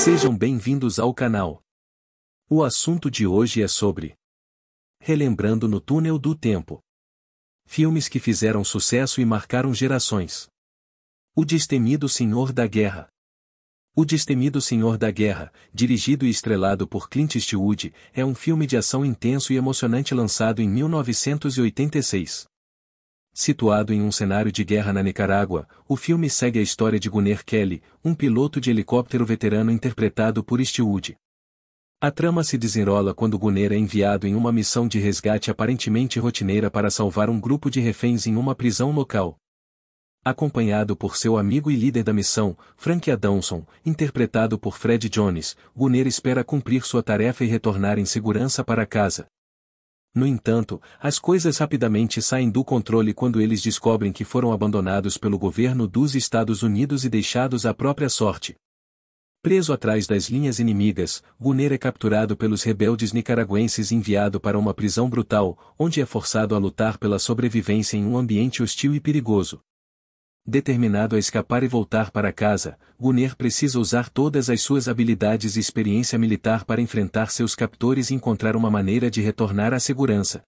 Sejam bem-vindos ao canal. O assunto de hoje é sobre Relembrando no túnel do tempo. Filmes que fizeram sucesso e marcaram gerações. O Destemido Senhor da Guerra. O Destemido Senhor da Guerra, dirigido e estrelado por Clint Eastwood, é um filme de ação intenso e emocionante lançado em 1986. Situado em um cenário de guerra na Nicarágua, o filme segue a história de Gunner Kelly, um piloto de helicóptero veterano interpretado por Eastwood. A trama se desenrola quando Gunner é enviado em uma missão de resgate aparentemente rotineira para salvar um grupo de reféns em uma prisão local. Acompanhado por seu amigo e líder da missão, Frank Adamson, interpretado por Fred Jones, Gunner espera cumprir sua tarefa e retornar em segurança para casa. No entanto, as coisas rapidamente saem do controle quando eles descobrem que foram abandonados pelo governo dos Estados Unidos e deixados à própria sorte. Preso atrás das linhas inimigas, Gunner é capturado pelos rebeldes nicaragüenses e enviado para uma prisão brutal, onde é forçado a lutar pela sobrevivência em um ambiente hostil e perigoso. Determinado a escapar e voltar para casa, Gunner precisa usar todas as suas habilidades e experiência militar para enfrentar seus captores e encontrar uma maneira de retornar à segurança.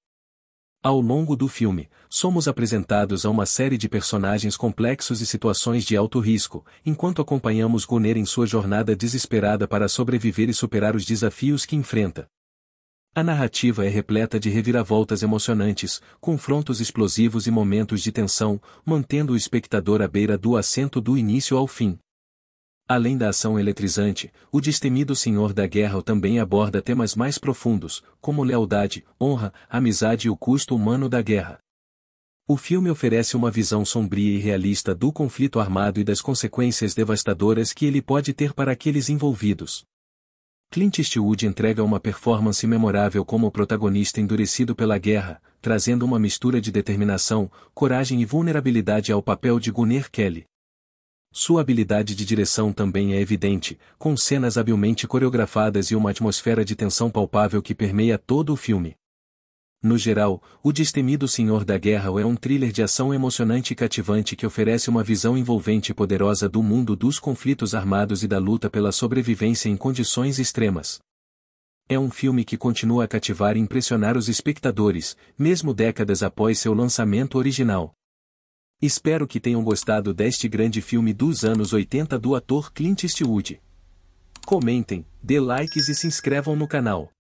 Ao longo do filme, somos apresentados a uma série de personagens complexos e situações de alto risco, enquanto acompanhamos Gunner em sua jornada desesperada para sobreviver e superar os desafios que enfrenta. A narrativa é repleta de reviravoltas emocionantes, confrontos explosivos e momentos de tensão, mantendo o espectador à beira do assento do início ao fim. Além da ação eletrizante, o destemido Senhor da Guerra também aborda temas mais profundos, como lealdade, honra, amizade e o custo humano da guerra. O filme oferece uma visão sombria e realista do conflito armado e das consequências devastadoras que ele pode ter para aqueles envolvidos. Clint Eastwood entrega uma performance memorável como protagonista endurecido pela guerra, trazendo uma mistura de determinação, coragem e vulnerabilidade ao papel de Gunnar Kelly. Sua habilidade de direção também é evidente, com cenas habilmente coreografadas e uma atmosfera de tensão palpável que permeia todo o filme. No geral, O Destemido Senhor da Guerra é um thriller de ação emocionante e cativante que oferece uma visão envolvente e poderosa do mundo dos conflitos armados e da luta pela sobrevivência em condições extremas. É um filme que continua a cativar e impressionar os espectadores, mesmo décadas após seu lançamento original. Espero que tenham gostado deste grande filme dos anos 80 do ator Clint Eastwood. Comentem, dê likes e se inscrevam no canal.